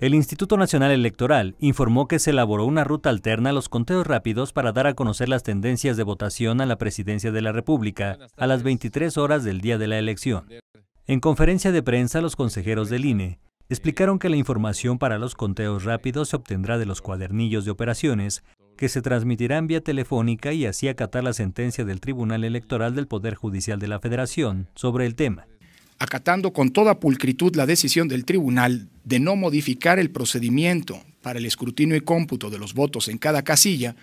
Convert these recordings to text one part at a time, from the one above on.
El Instituto Nacional Electoral informó que se elaboró una ruta alterna a los conteos rápidos para dar a conocer las tendencias de votación a la presidencia de la República a las 23 horas del día de la elección. En conferencia de prensa, los consejeros del INE explicaron que la información para los conteos rápidos se obtendrá de los cuadernillos de operaciones que se transmitirán vía telefónica y así acatar la sentencia del Tribunal Electoral del Poder Judicial de la Federación sobre el tema acatando con toda pulcritud la decisión del tribunal de no modificar el procedimiento para el escrutinio y cómputo de los votos en cada casilla,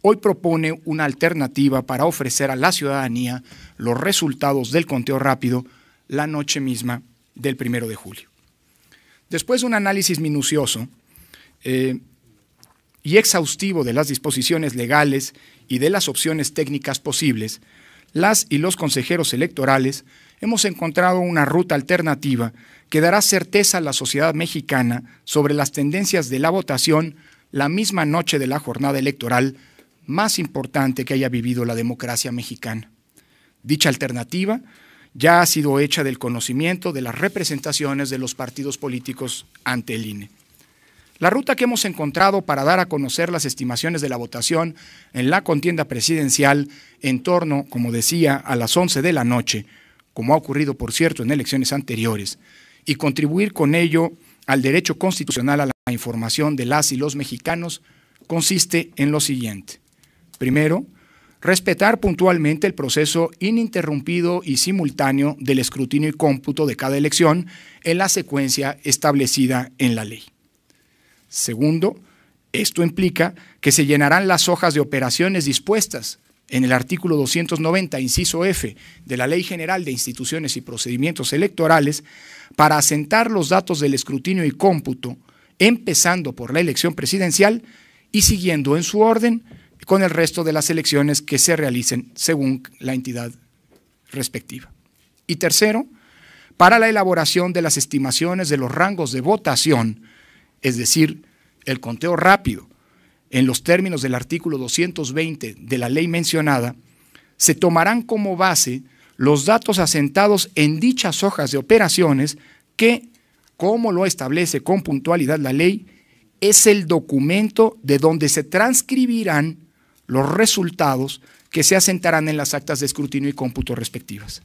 hoy propone una alternativa para ofrecer a la ciudadanía los resultados del conteo rápido la noche misma del primero de julio. Después de un análisis minucioso eh, y exhaustivo de las disposiciones legales y de las opciones técnicas posibles, las y los consejeros electorales hemos encontrado una ruta alternativa que dará certeza a la sociedad mexicana sobre las tendencias de la votación la misma noche de la jornada electoral más importante que haya vivido la democracia mexicana. Dicha alternativa ya ha sido hecha del conocimiento de las representaciones de los partidos políticos ante el INE. La ruta que hemos encontrado para dar a conocer las estimaciones de la votación en la contienda presidencial en torno, como decía, a las 11 de la noche, como ha ocurrido, por cierto, en elecciones anteriores, y contribuir con ello al derecho constitucional a la información de las y los mexicanos consiste en lo siguiente. Primero, respetar puntualmente el proceso ininterrumpido y simultáneo del escrutinio y cómputo de cada elección en la secuencia establecida en la ley. Segundo, esto implica que se llenarán las hojas de operaciones dispuestas en el artículo 290, inciso F, de la Ley General de Instituciones y Procedimientos Electorales, para asentar los datos del escrutinio y cómputo, empezando por la elección presidencial y siguiendo en su orden con el resto de las elecciones que se realicen según la entidad respectiva. Y tercero, para la elaboración de las estimaciones de los rangos de votación, es decir, el conteo rápido en los términos del artículo 220 de la ley mencionada, se tomarán como base los datos asentados en dichas hojas de operaciones que, como lo establece con puntualidad la ley, es el documento de donde se transcribirán los resultados que se asentarán en las actas de escrutinio y cómputo respectivas.